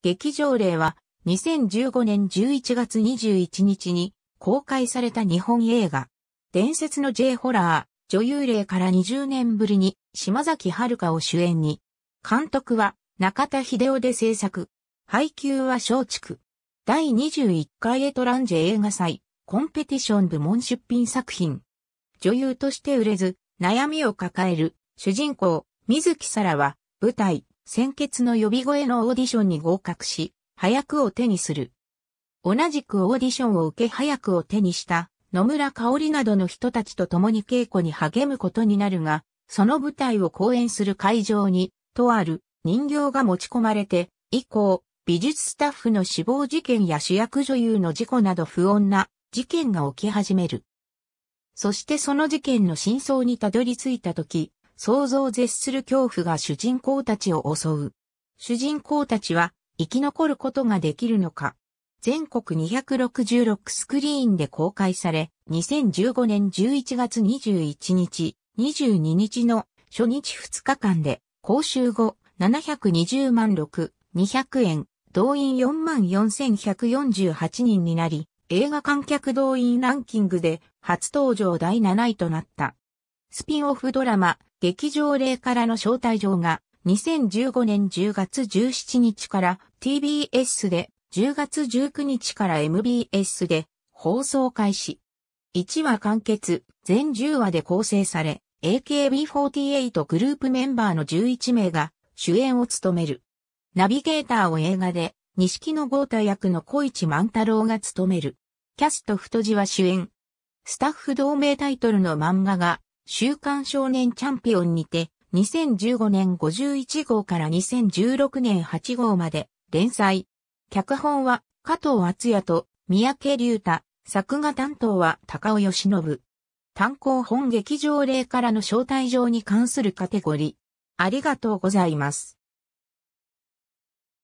劇場令は2015年11月21日に公開された日本映画。伝説の J ホラー、女優令から20年ぶりに島崎遥を主演に。監督は中田秀夫で制作。配給は松竹。第21回エトランジェ映画祭コンペティション部門出品作品。女優として売れず、悩みを抱える主人公、水木沙羅は舞台、先決の呼び声のオーディションに合格し、早くを手にする。同じくオーディションを受け早くを手にした野村香織などの人たちと共に稽古に励むことになるが、その舞台を公演する会場に、とある人形が持ち込まれて、以降、美術スタッフの死亡事件や主役女優の事故など不穏な事件が起き始める。そしてその事件の真相にたどり着いた時、想像を絶する恐怖が主人公たちを襲う。主人公たちは生き残ることができるのか。全国266スクリーンで公開され、2015年11月21日、22日の初日2日間で、講習後720万6、200円、動員4万4148人になり、映画観客動員ランキングで初登場第7位となった。スピンオフドラマ、劇場霊からの招待状が、2015年10月17日から TBS で、10月19日から MBS で放送開始。1話完結、全10話で構成され、AKB48 グループメンバーの11名が主演を務める。ナビゲーターを映画で、西野豪太役の小市万太郎が務める。キャスト太字は主演。スタッフ同盟タイトルの漫画が週刊少年チャンピオンにて、2015年51号から2016年8号まで連載。脚本は加藤厚也と三宅隆太、作画担当は高尾義信。単行本劇場例からの招待状に関するカテゴリー。ありがとうございます。